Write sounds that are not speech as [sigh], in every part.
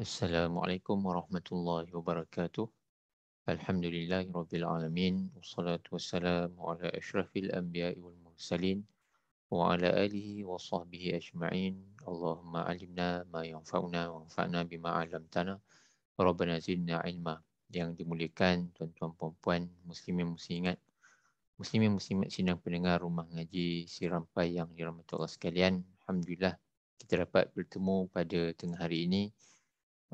Assalamualaikum warahmatullahi wabarakatuh. Alhamdulillahi rabbil alamin. Wassalatu wassalamu ala ashrafil anbiya'i wal mursalin. Wa ala alihi wa ajma'in. Allahumma alimna ma yanfa'una wa anfa'na bima alamtana. Rabbana zidna ilma. Yang dimulikan tuan-tuan puan-puan muslimin muslimat. Muslimin muslimat sinang pendengar rumah ngaji sirampai yang dirahmati Allah sekalian. Alhamdulillah kita dapat bertemu pada tengah hari ini.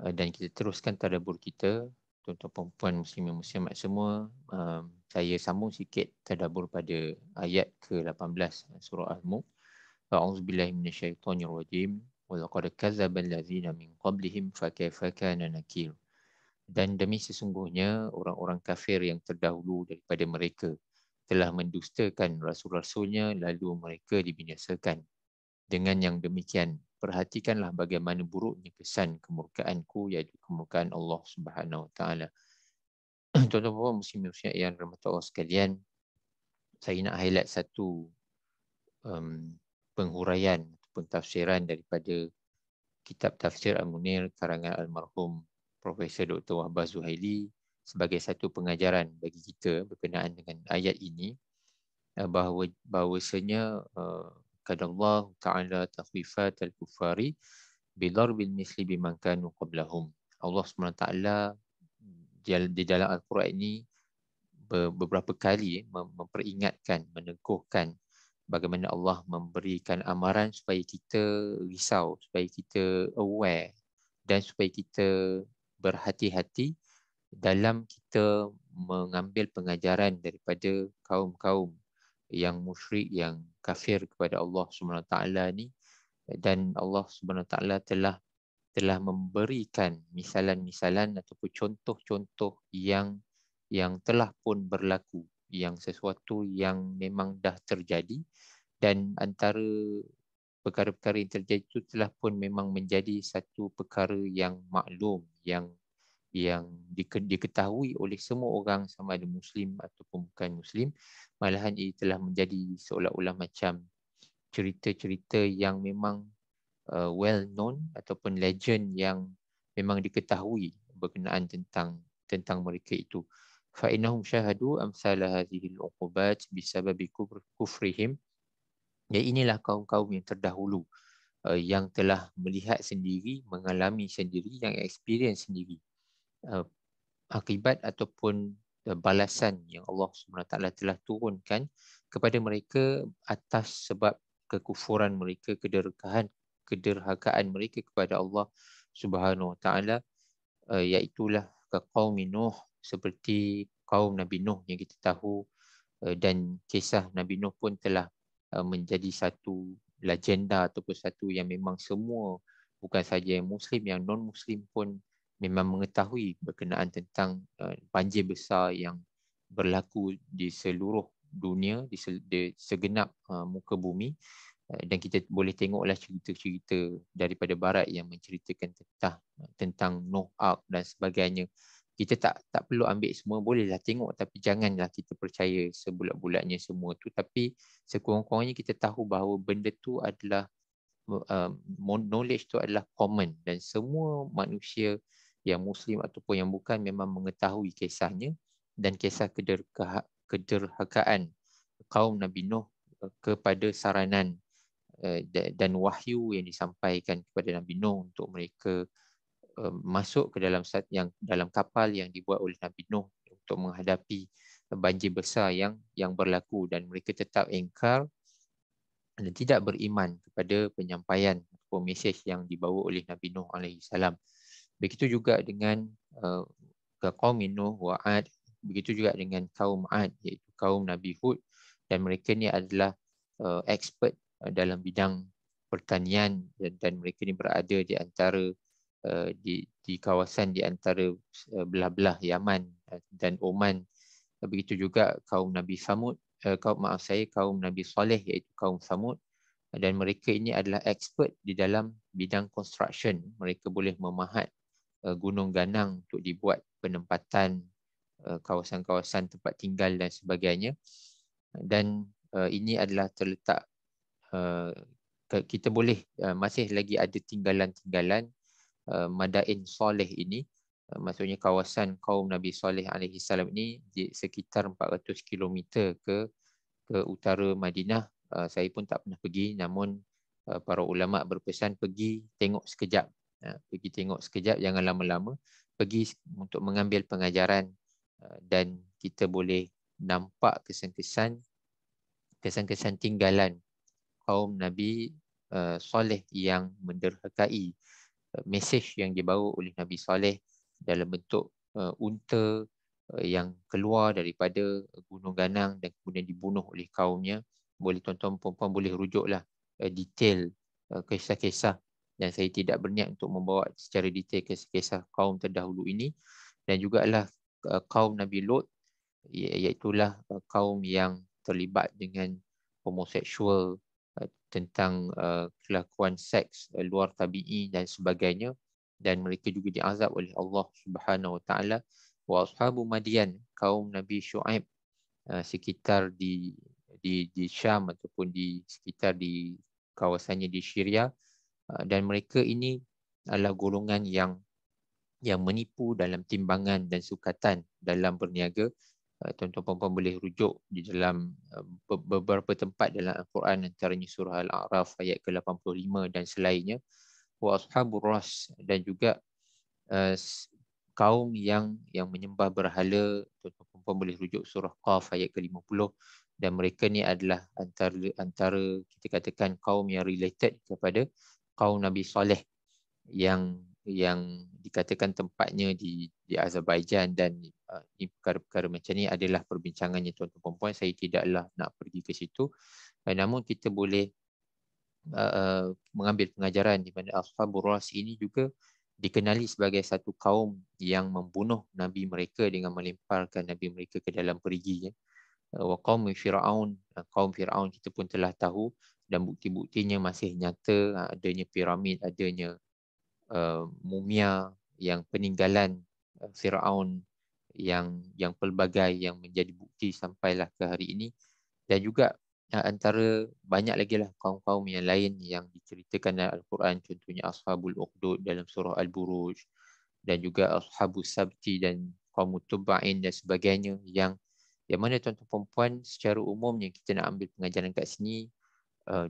Eh, dan kita teruskan tadabur kita tuan-tuan perempuan muslim yang muslimat semua um, saya sambung sikit tadabur pada ayat ke-18 eh, surah al-mulk a'udzu billahi minasyaitonir rajim walaqad kadzabal ladzina min qablihim fa kaifa kana nakir dan demi sesungguhnya orang-orang kafir yang terdahulu daripada mereka telah mendustakan rasul-rasulnya lalu mereka dibinasakan dengan yang demikian perhatikanlah bagaimana buruknya kesan kemurkaanku iaitu kemurkaan Allah Subhanahu Wa Taala. [clears throat] Tuan-tuan puan muslim yang dirahmati Allah sekalian, saya nak highlight satu um, penghuraian ataupun tafsiran daripada kitab tafsir Al-Munir karangan almarhum Profesor Dr. Wahbah Zuhaili sebagai satu pengajaran bagi kita berkenaan dengan ayat ini eh, bahawa bahawasanya uh, Allah ta'ala takhwifat al-kufari bin misli biman kanu qablahum. Allah SWT di dalam Al-Quran ini beberapa kali eh, memperingatkan, meneguhkan bagaimana Allah memberikan amaran supaya kita risau, supaya kita aware dan supaya kita berhati-hati dalam kita mengambil pengajaran daripada kaum-kaum yang musyrik yang kafir kepada Allah Subhanahu taala ni dan Allah Subhanahu taala telah telah memberikan misalan-misalan ataupun contoh-contoh yang yang telah pun berlaku yang sesuatu yang memang dah terjadi dan antara perkara-perkara yang terjadi itu telah pun memang menjadi satu perkara yang maklum yang yang diketahui oleh semua orang sama ada Muslim ataupun bukan Muslim. Malahan ia telah menjadi seolah-olah macam cerita-cerita yang memang uh, well known ataupun legend yang memang diketahui berkenaan tentang tentang mereka itu. Fa'inahum syahadu amsalah hadhihi al-uqubat bisabab kufrihim. Ya inilah kaum-kaum yang terdahulu uh, yang telah melihat sendiri, mengalami sendiri, yang experience sendiri Uh, akibat ataupun uh, balasan yang Allah SWT telah turunkan kepada mereka atas sebab kekufuran mereka, kederhakaan, kederhakaan mereka kepada Allah Subhanahu Wa Taala, uh, iaitu ke kaum Nuh seperti kaum Nabi Nuh yang kita tahu dan kisah Nabi Nuh pun telah menjadi satu legenda ataupun satu yang memang semua bukan saja yang Muslim yang non-Muslim pun memang mengetahui berkenaan tentang eh, banjir besar yang berlaku di seluruh dunia di segenap eh, muka bumi eh, dan kita boleh tengoklah cerita-cerita daripada barat yang menceritakan tentang tentang Noah Ark dan sebagainya kita tak tak perlu ambil semua bolehlah tengok tapi janganlah kita percaya sebulat-bulatnya semua tu tapi sekurang-kurangnya kita tahu bahawa benda tu adalah um, knowledge tu adalah common dan semua manusia yang Muslim ataupun yang bukan memang mengetahui kisahnya dan kisah kederhakaan kaum Nabi Nuh eh, kepada saranan eh, dan wahyu yang disampaikan kepada Nabi Nuh untuk mereka eh, masuk ke dalam yang dalam kapal yang dibuat oleh Nabi Nuh untuk menghadapi banjir besar yang yang berlaku dan mereka tetap engkar dan tidak beriman kepada penyampaian ataupun mesej yang dibawa oleh Nabi Nuh alaihi salam begitu juga dengan uh, kaum Nuh wa Ad begitu juga dengan kaum Ad iaitu kaum Nabi Hud dan mereka ni adalah uh, expert uh, dalam bidang pertanian dan, dan mereka ni berada di antara uh, di di kawasan di antara uh, belah-belah Yaman uh, dan Oman begitu juga kaum Nabi Samud uh, kaum maaf saya kaum Nabi Saleh iaitu kaum Samud dan mereka ini adalah expert di dalam bidang construction mereka boleh memahat Eh, gunung ganang untuk dibuat penempatan eh, kawasan-kawasan tempat tinggal dan sebagainya. Dan eh, ini adalah terletak kita boleh masih lagi ada tinggalan-tinggalan Madain Saleh ini maksudnya kawasan kaum Nabi Saleh alaihi salam ini di sekitar 400 km ke ke utara Madinah saya pun tak pernah pergi namun para ulama berpesan pergi tengok sekejap ha, pergi tengok sekejap jangan lama-lama pergi untuk mengambil pengajaran eh, dan kita boleh nampak kesan-kesan kesan-kesan tinggalan kaum Nabi uh, Saleh yang menderhakai uh, mesej yang dibawa oleh Nabi Saleh dalam bentuk uh, unta uh, yang keluar daripada Gunung Ganang dan kemudian dibunuh oleh kaumnya. Boleh tuan-tuan puan-puan boleh rujuklah uh, detail uh, kisah-kisah dan saya tidak berniat untuk membawa secara detail ke kisah kaum terdahulu ini dan juga adalah eh, kaum Nabi Lot ya, iaitu eh, kaum yang terlibat dengan homoseksual eh, tentang kelakuan seks luar tabii dan sebagainya dan mereka juga diazab oleh Allah Subhanahu Wa Taala wa ashabu madian kaum Nabi Shu'aib sekitar di di di Syam ataupun di sekitar di kawasannya di Syria Ah, dan mereka ini adalah golongan yang yang menipu dalam timbangan dan sukatan dalam berniaga ah, tuan-tuan puan-puan boleh rujuk di dalam ah, beberapa tempat dalam Al-Quran antaranya surah Al-A'raf ayat ke-85 dan selainnya wa ashabur ras dan juga uh, kaum yang yang menyembah berhala tuan-tuan puan-puan boleh rujuk surah Qaf ayat ke-50 dan mereka ni adalah antara antara kita katakan kaum yang related kepada kaum Nabi Saleh yang yang dikatakan tempatnya di di Azerbaijan dan uh, ini perkara-perkara macam ni adalah perbincangannya tuan-tuan puan-puan saya tidaklah nak pergi ke situ uh, namun kita boleh uh, uh, mengambil pengajaran di mana Al-Faburas ini juga dikenali sebagai satu kaum yang membunuh nabi mereka dengan melemparkan nabi mereka ke dalam perigi ya wa qaumi fir'aun kaum fir'aun kita pun telah tahu dan bukti-buktinya masih nyata ha, adanya piramid adanya uh, mumia yang peninggalan uh, fir'aun yang yang pelbagai yang menjadi bukti sampailah ke hari ini dan juga ha, antara banyak lagi lah kaum-kaum yang lain yang diceritakan dalam Al-Quran contohnya Ashabul Uqdud dalam surah Al-Buruj dan juga Ashabul Sabti dan kaum Tuba'in dan sebagainya yang yang mana tuan-tuan perempuan secara yang kita nak ambil pengajaran kat sini, uh,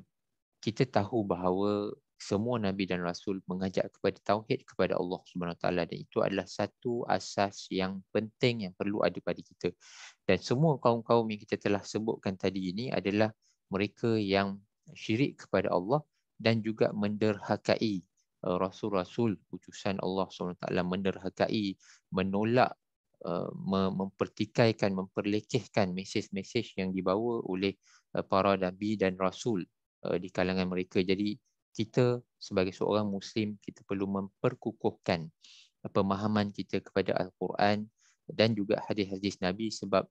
kita tahu bahawa semua Nabi dan Rasul mengajak kepada Tauhid kepada Allah SWT dan itu adalah satu asas yang penting yang perlu ada pada kita. Dan semua kaum-kaum yang kita telah sebutkan tadi ini adalah mereka yang syirik kepada Allah dan juga menderhakai uh, Rasul-Rasul utusan Allah SWT menderhakai, menolak uh, mempertikaikan, memperlekehkan mesej-mesej yang dibawa oleh uh, para Nabi dan Rasul uh, di kalangan mereka. Jadi kita sebagai seorang Muslim, kita perlu memperkukuhkan uh, pemahaman kita kepada Al-Quran dan juga hadis-hadis Nabi sebab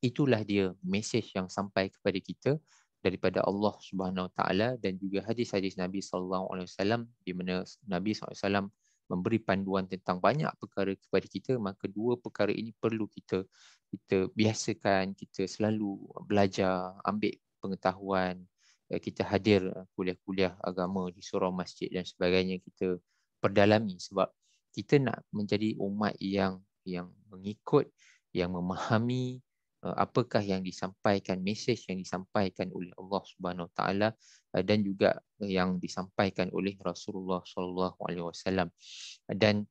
itulah dia mesej yang sampai kepada kita daripada Allah Subhanahu Wa Taala dan juga hadis-hadis Nabi Sallallahu Alaihi Wasallam di mana Nabi Sallallahu Alaihi Wasallam memberi panduan tentang banyak perkara kepada kita maka dua perkara ini perlu kita kita biasakan kita selalu belajar ambil pengetahuan eh, kita hadir eh, kuliah-kuliah agama di surau masjid dan sebagainya kita perdalami sebab kita nak menjadi umat yang yang mengikut yang memahami Eh, apakah yang disampaikan mesej yang disampaikan oleh Allah Subhanahu taala eh, dan juga yang disampaikan oleh Rasulullah sallallahu alaihi wasallam dan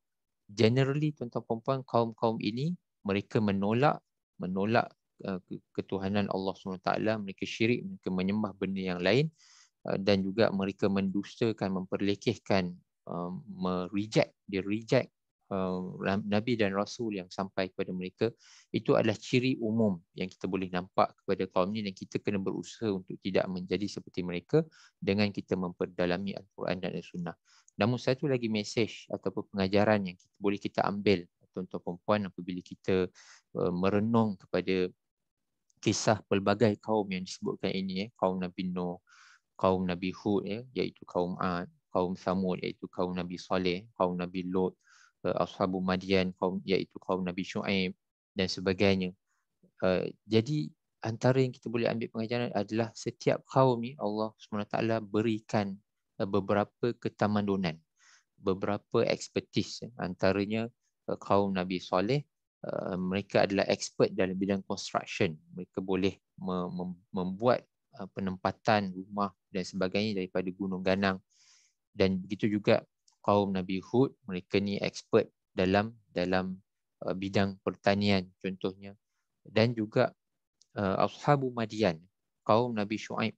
generally tuan-tuan puan-puan kaum-kaum ini mereka menolak menolak eh, ketuhanan Allah Subhanahu taala mereka syirik mereka menyembah benda yang lain dan juga mereka mendustakan memperlekehkan mereject dia reject uh, nabi dan rasul yang sampai kepada mereka itu adalah ciri umum yang kita boleh nampak kepada kaum ini dan kita kena berusaha untuk tidak menjadi seperti mereka dengan kita memperdalami al-Quran dan as-sunnah. Namun satu lagi mesej atau pengajaran yang kita boleh kita ambil tuan-tuan perempuan apabila kita uh, merenung kepada kisah pelbagai kaum yang disebutkan ini eh, kaum Nabi Nuh, kaum Nabi Hud eh, iaitu kaum Ad, kaum Samud iaitu kaum Nabi Saleh, kaum Nabi Lot, uh, ashabu madian kaum iaitu kaum Nabi Shu'aib dan sebagainya. Uh, jadi antara yang kita boleh ambil pengajaran adalah setiap kaum ni Allah SWT berikan uh, beberapa ketamadunan, beberapa expertise antaranya uh, kaum Nabi Saleh Uh, mereka adalah expert dalam bidang construction. Mereka boleh me- mem- membuat uh, penempatan rumah dan sebagainya daripada gunung ganang. Dan begitu juga kaum Nabi Hud mereka ni expert dalam dalam uh, bidang pertanian contohnya dan juga uh, ashabu madian kaum Nabi Shu'aib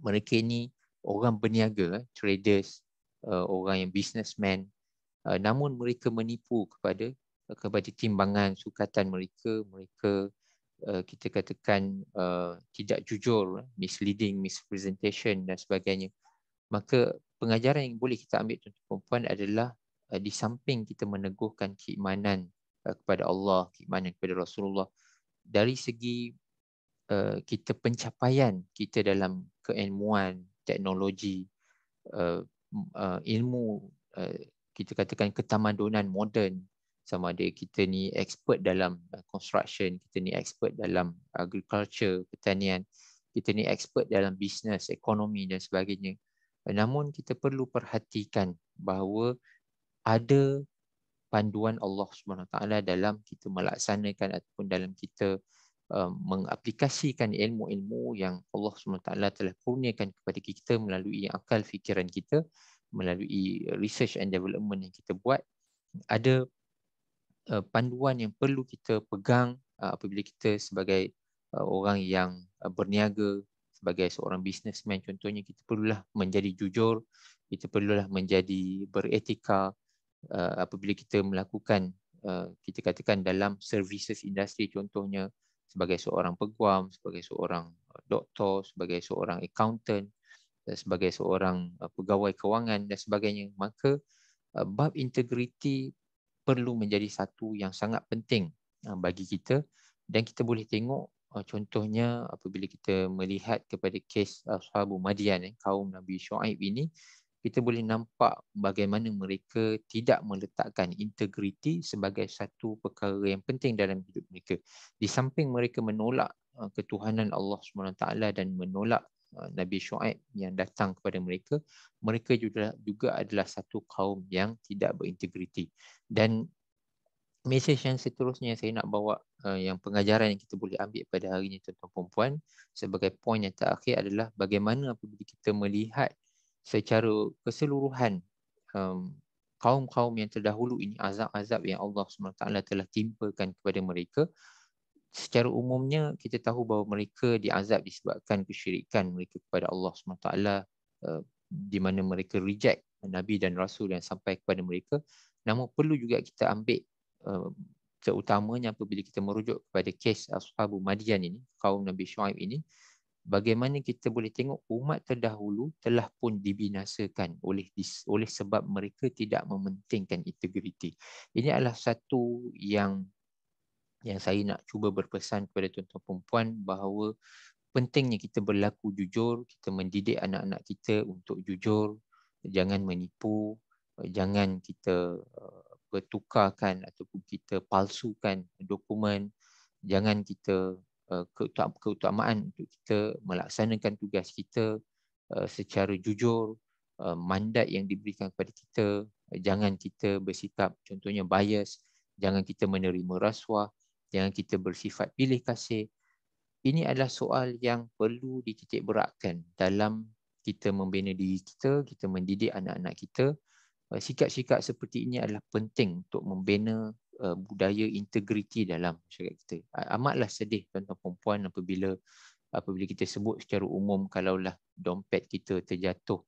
mereka ni orang berniaga eh, traders uh, orang yang businessman uh, namun mereka menipu kepada uh, kepada timbangan sukatan mereka mereka uh, kita katakan uh, tidak jujur misleading misrepresentation dan sebagainya maka pengajaran yang boleh kita ambil tuan-tuan puan adalah uh, di samping kita meneguhkan keimanan uh, kepada Allah, keimanan kepada Rasulullah dari segi uh, kita pencapaian kita dalam keilmuan, teknologi, uh, uh, ilmu uh, kita katakan ketamadunan moden sama ada kita ni expert dalam uh, construction, kita ni expert dalam agriculture, pertanian, kita ni expert dalam bisnes, ekonomi dan sebagainya. Namun kita perlu perhatikan bahawa ada panduan Allah Swt dalam kita melaksanakan ataupun dalam kita um, mengaplikasikan ilmu-ilmu yang Allah Swt telah kurniakan kepada kita melalui akal fikiran kita melalui research and development yang kita buat ada uh, panduan yang perlu kita pegang uh, apabila kita sebagai uh, orang yang berniaga sebagai seorang businessman contohnya kita perlulah menjadi jujur kita perlulah menjadi beretika uh, apabila kita melakukan uh, kita katakan dalam services industri contohnya sebagai seorang peguam sebagai seorang uh, doktor sebagai seorang accountant dan sebagai seorang uh, pegawai kewangan dan sebagainya maka uh, bab integriti perlu menjadi satu yang sangat penting uh, bagi kita dan kita boleh tengok Uh, contohnya apabila kita melihat kepada kes uh, Ashabu Madian eh, kaum Nabi Shu'aib ini kita boleh nampak bagaimana mereka tidak meletakkan integriti sebagai satu perkara yang penting dalam hidup mereka. Di samping mereka menolak uh, ketuhanan Allah SWT dan menolak Nabi Shu'aib yang datang kepada mereka, mereka juga adalah satu kaum yang tidak berintegriti. Dan mesej yang seterusnya saya nak bawa uh, yang pengajaran yang kita boleh ambil pada hari ini tuan-tuan puan sebagai poin yang terakhir adalah bagaimana apabila kita melihat secara keseluruhan um, kaum-kaum yang terdahulu ini azab-azab yang Allah SWT telah timpakan kepada mereka secara umumnya kita tahu bahawa mereka diazab disebabkan kesyirikan mereka kepada Allah SWT uh, eh, di mana mereka reject Nabi dan Rasul yang sampai kepada mereka namun perlu juga kita ambil Um, terutamanya apabila kita merujuk kepada kes Ashabu Madian ini, kaum Nabi Shu'aib ini, bagaimana kita boleh tengok umat terdahulu telah pun dibinasakan oleh oleh sebab mereka tidak mementingkan integriti. Ini adalah satu yang yang saya nak cuba berpesan kepada tuan-tuan perempuan bahawa pentingnya kita berlaku jujur, kita mendidik anak-anak kita untuk jujur, jangan menipu, jangan kita uh, pertukarkan ataupun kita palsukan dokumen jangan kita uh, keutamaan untuk kita melaksanakan tugas kita uh, secara jujur uh, mandat yang diberikan kepada kita uh, jangan kita bersikap contohnya bias jangan kita menerima rasuah jangan kita bersifat pilih kasih ini adalah soal yang perlu dititik beratkan dalam kita membina diri kita kita mendidik anak-anak kita Eh, sikap-sikap seperti ini adalah penting untuk membina uh, budaya integriti dalam syarikat kita. Amatlah sedih tuan-tuan perempuan apabila apabila kita sebut secara umum kalaulah dompet kita terjatuh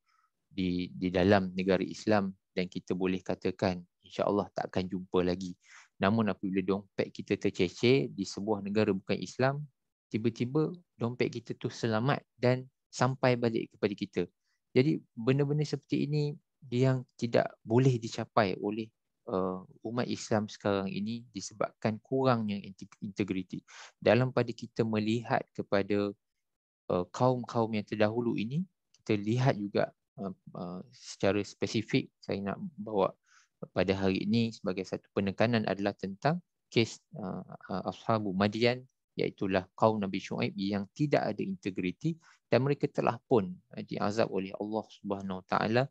di di dalam negara Islam dan kita boleh katakan insya-Allah tak akan jumpa lagi. Namun apabila dompet kita tercecer di sebuah negara bukan Islam, tiba-tiba dompet kita tu selamat dan sampai balik kepada kita. Jadi benda-benda seperti ini yang tidak boleh dicapai oleh uh, umat Islam sekarang ini disebabkan kurangnya integriti. Dalam pada kita melihat kepada uh, kaum-kaum yang terdahulu ini, kita lihat juga uh, uh, secara spesifik saya nak bawa pada hari ini sebagai satu penekanan adalah tentang kes uh, uh, Ashabu Madian iaitulah kaum Nabi Shu'aib yang tidak ada integriti dan mereka telah pun uh, diazab oleh Allah Subhanahu Wa Taala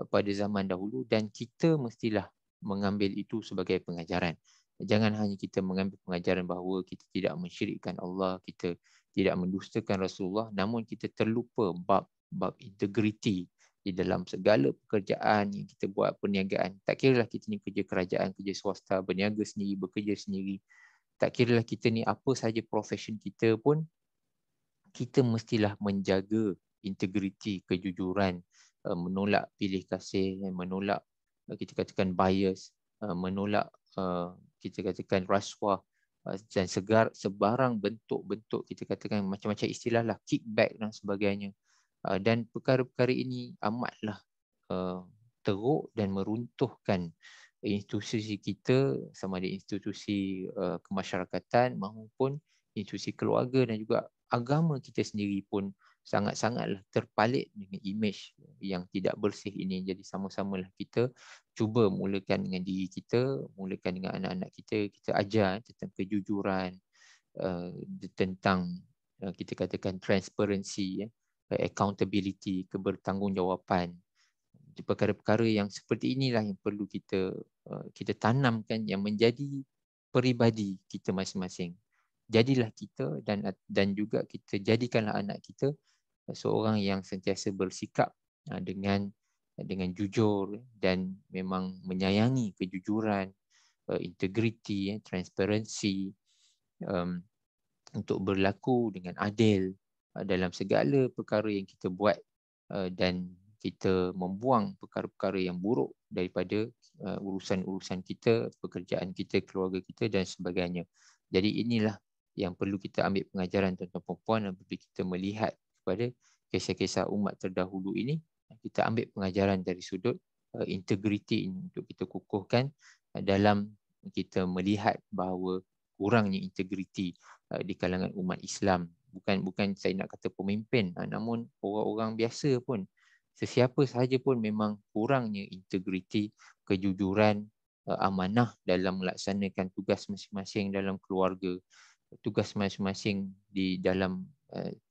Eh, pada zaman dahulu dan kita mestilah mengambil itu sebagai pengajaran. Jangan hanya kita mengambil pengajaran bahawa kita tidak mensyirikkan Allah, kita tidak mendustakan Rasulullah, namun kita terlupa bab bab integriti di dalam segala pekerjaan yang kita buat perniagaan. Tak kira lah kita ni kerja kerajaan, kerja swasta, berniaga sendiri, bekerja sendiri. Tak kira lah kita ni apa sahaja profession kita pun, kita mestilah menjaga integriti, kejujuran Uh, menolak pilih kasih, eh, menolak uh, kita katakan bias, uh, menolak kita katakan rasuah dan segar sebarang bentuk-bentuk kita katakan macam-macam istilah lah kickback dan sebagainya dan perkara-perkara ini amatlah teruk dan meruntuhkan institusi kita sama ada institusi kemasyarakatan maupun institusi keluarga dan juga agama kita sendiri pun sangat sangatlah terpalit dengan image yang tidak bersih ini. Jadi sama-samalah kita cuba mulakan dengan diri kita, mulakan dengan anak-anak kita, kita ajar tentang kejujuran, eh, tentang eh, kita katakan transparency, ya. accountability, kebertanggungjawapan, perkara-perkara yang seperti inilah yang perlu kita eh, kita tanamkan yang menjadi peribadi kita masing-masing jadilah kita dan dan juga kita jadikanlah anak kita seorang yang sentiasa bersikap ha, dengan dengan jujur dan memang menyayangi kejujuran, eh, integriti, eh, transparansi um, untuk berlaku dengan adil eh, dalam segala perkara yang kita buat dan kita membuang perkara-perkara yang buruk daripada urusan-urusan kita, pekerjaan kita, keluarga kita dan sebagainya. Jadi inilah yang perlu kita ambil pengajaran tentang tuan puan-puan kita melihat kepada kisah-kisah umat terdahulu ini kita ambil pengajaran dari sudut uh, integriti untuk kita kukuhkan uh, dalam kita melihat bahawa kurangnya integriti uh, di kalangan umat Islam bukan bukan saya nak kata pemimpin uh, namun orang-orang biasa pun sesiapa sahaja pun memang kurangnya integriti kejujuran uh, amanah dalam melaksanakan tugas masing-masing dalam keluarga tugas masing-masing di dalam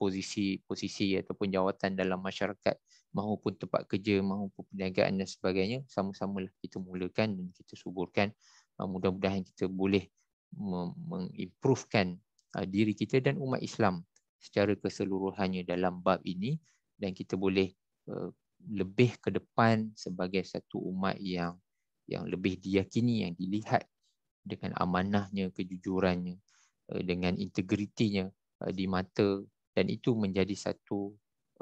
posisi-posisi eh, uh, ataupun jawatan dalam masyarakat maupun tempat kerja maupun perniagaan dan sebagainya sama-samalah kita mulakan dan kita suburkan uh, mudah-mudahan kita boleh mengimprovekan uh, diri kita dan umat Islam secara keseluruhannya dalam bab ini dan kita boleh uh, lebih ke depan sebagai satu umat yang yang lebih diyakini yang dilihat dengan amanahnya kejujurannya Eh, dengan integritinya eh, di mata dan itu menjadi satu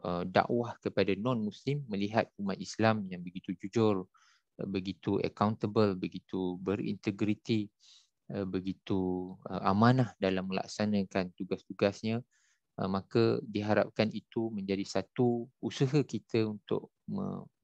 eh, dakwah kepada non-Muslim melihat umat Islam yang begitu jujur, begitu accountable, begitu berintegriti, begitu amanah dalam melaksanakan tugas-tugasnya maka diharapkan itu menjadi satu usaha kita untuk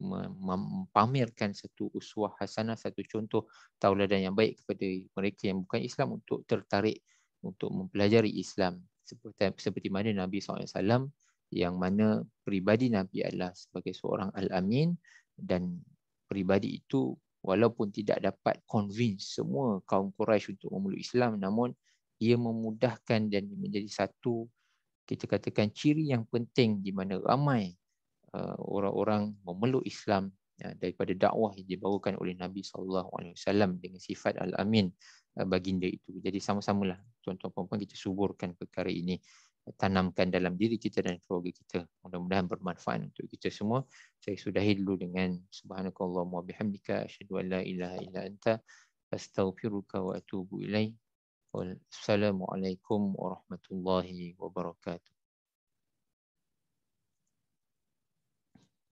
mempamerkan satu uswah hasanah, satu contoh tauladan yang baik kepada mereka yang bukan Islam untuk tertarik untuk mempelajari Islam seperti seperti mana Nabi SAW yang mana pribadi Nabi adalah sebagai seorang Al-Amin dan pribadi itu walaupun tidak dapat convince semua kaum Quraisy untuk memeluk Islam namun ia memudahkan dan menjadi satu kita katakan ciri yang penting di mana ramai uh, orang-orang memeluk Islam ya, daripada dakwah yang dibawakan oleh Nabi SAW dengan sifat Al-Amin uh, baginda itu. Jadi sama-samalah tuan-tuan puan-puan kita suburkan perkara ini tanamkan dalam diri kita dan keluarga kita mudah-mudahan bermanfaat untuk kita semua saya sudahi dulu dengan subhanakallah wa bihamdika asyhadu an la ilaha illa anta astaghfiruka wa atubu ilaik wassalamu alaikum warahmatullahi wabarakatuh